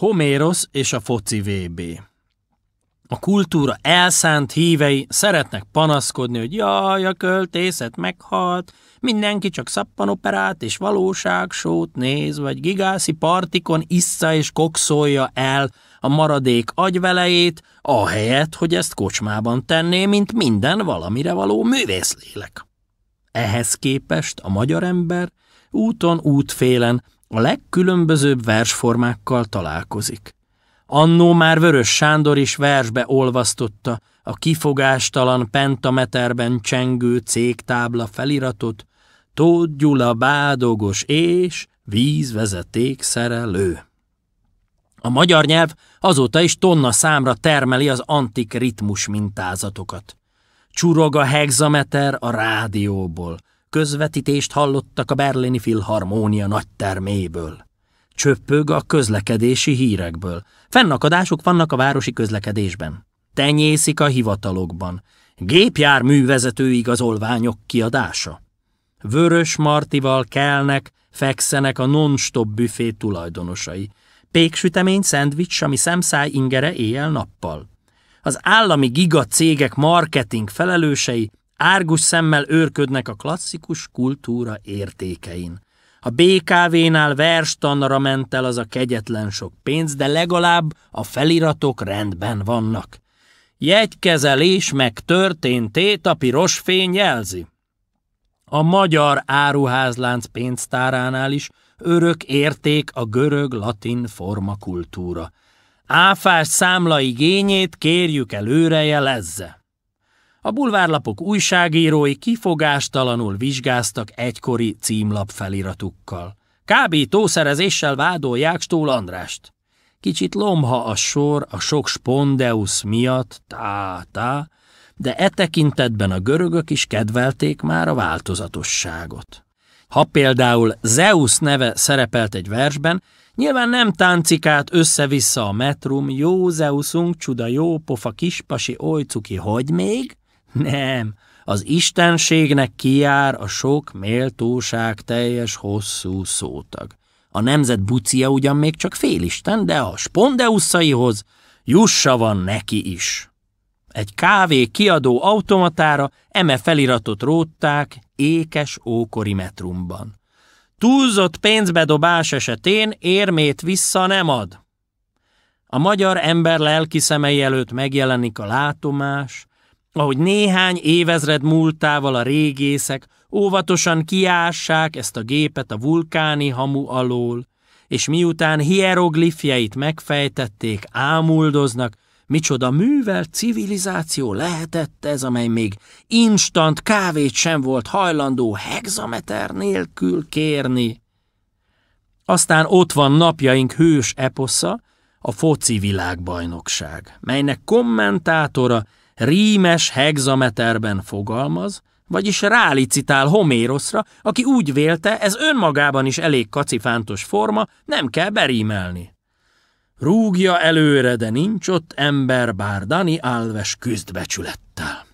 Homérosz és a foci VB. A kultúra elszánt hívei szeretnek panaszkodni, hogy jaj, a költészet meghalt, mindenki csak szappanoperát és valóságsót néz, vagy gigászi partikon issza és kokszolja el a maradék agyvelejét, ahelyett, hogy ezt kocsmában tenné, mint minden valamire való művészlélek. Ehhez képest a magyar ember úton útfélen a legkülönbözőbb versformákkal találkozik. Annó már Vörös Sándor is versbe olvasztotta a kifogástalan pentameterben csengő cégtábla feliratot, Tóth Gyula bádogos és vízvezeték szerelő. A magyar nyelv azóta is tonna számra termeli az antik ritmus mintázatokat. Csurog a hegzameter a rádióból, közvetítést hallottak a berlini filharmónia terméből. Csöppög a közlekedési hírekből. Fennakadások vannak a városi közlekedésben. Tenyészik a hivatalokban. művezető igazolványok kiadása. Vörös Martival kelnek, fekszenek a non-stop büfé tulajdonosai. Péksütemény szendvics, ami szemszáj ingere éjjel-nappal. Az állami gigacégek marketing felelősei Árgus szemmel őrködnek a klasszikus kultúra értékein. A BKV-nál verstanra ment el az a kegyetlen sok pénz, de legalább a feliratok rendben vannak. Jegykezelés meg történtét a piros fény jelzi. A magyar áruházlánc pénztáránál is örök érték a görög-latin formakultúra. Áfás számla igényét kérjük előre jelezze. A bulvárlapok újságírói kifogástalanul vizsgáztak egykori címlap feliratukkal. Kb. tószerezéssel vádolják Stól Andrást. Kicsit lomha a sor a sok Spondeus miatt, tá-tá, de e tekintetben a görögök is kedvelték már a változatosságot. Ha például Zeus neve szerepelt egy versben, nyilván nem táncikát össze-vissza a metrum, jó Zeusunk, csuda jó, pofa kispasi, olycuki, hogy még, nem, az istenségnek kiár a sok méltóság teljes hosszú szótag. A nemzet bucia ugyan még csak félisten, de a spondeuszaihoz jussa van neki is. Egy kávé kiadó automatára eme feliratot rótták ékes ókori metrumban. Túlzott pénzbedobás esetén érmét vissza nem ad. A magyar ember lelki szemei előtt megjelenik a látomás, ahogy néhány évezred múltával a régészek óvatosan kiássák ezt a gépet a vulkáni hamu alól, és miután hieroglifjeit megfejtették, ámuldoznak, micsoda művel civilizáció lehetett ez, amely még instant kávét sem volt hajlandó hexameter nélkül kérni. Aztán ott van napjaink hős eposza, a foci világbajnokság, melynek kommentátora rímes hegzameterben fogalmaz, vagyis rálicitál Homéroszra, aki úgy vélte, ez önmagában is elég kacifántos forma, nem kell berímelni. Rúgja előre, de nincs ott ember, bár Dani Alves küzdbecsülettel.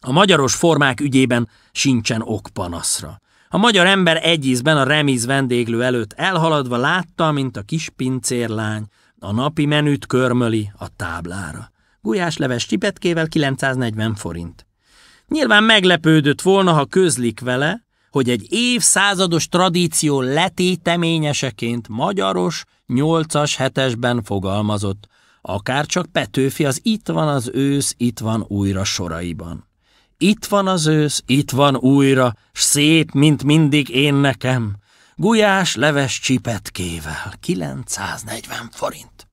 A magyaros formák ügyében sincsen ok panaszra. A magyar ember egy ízben a remiz vendéglő előtt elhaladva látta, mint a kis pincérlány, a napi menüt körmöli a táblára gulyásleves csipetkével 940 forint. Nyilván meglepődött volna, ha közlik vele, hogy egy évszázados tradíció letéteményeseként magyaros, nyolcas hetesben fogalmazott, akár csak Petőfi az itt van az ősz, itt van újra soraiban. Itt van az ősz, itt van újra, s szép, mint mindig én nekem. Gulyás leves csipetkével, 940 forint.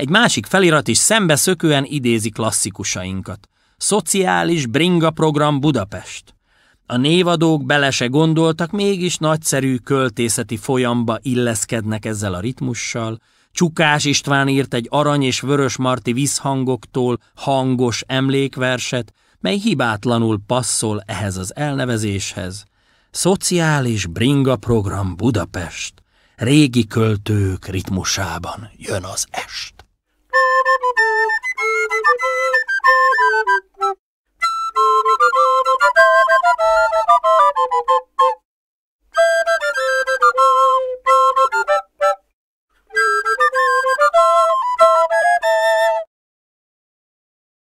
Egy másik felirat is szembeszökően idézi klasszikusainkat. Szociális bringa program Budapest. A névadók bele se gondoltak, mégis nagyszerű költészeti folyamba illeszkednek ezzel a ritmussal. Csukás István írt egy arany és vörös marti visszhangoktól hangos emlékverset, mely hibátlanul passzol ehhez az elnevezéshez. Szociális bringa program Budapest. Régi költők ritmusában jön az est.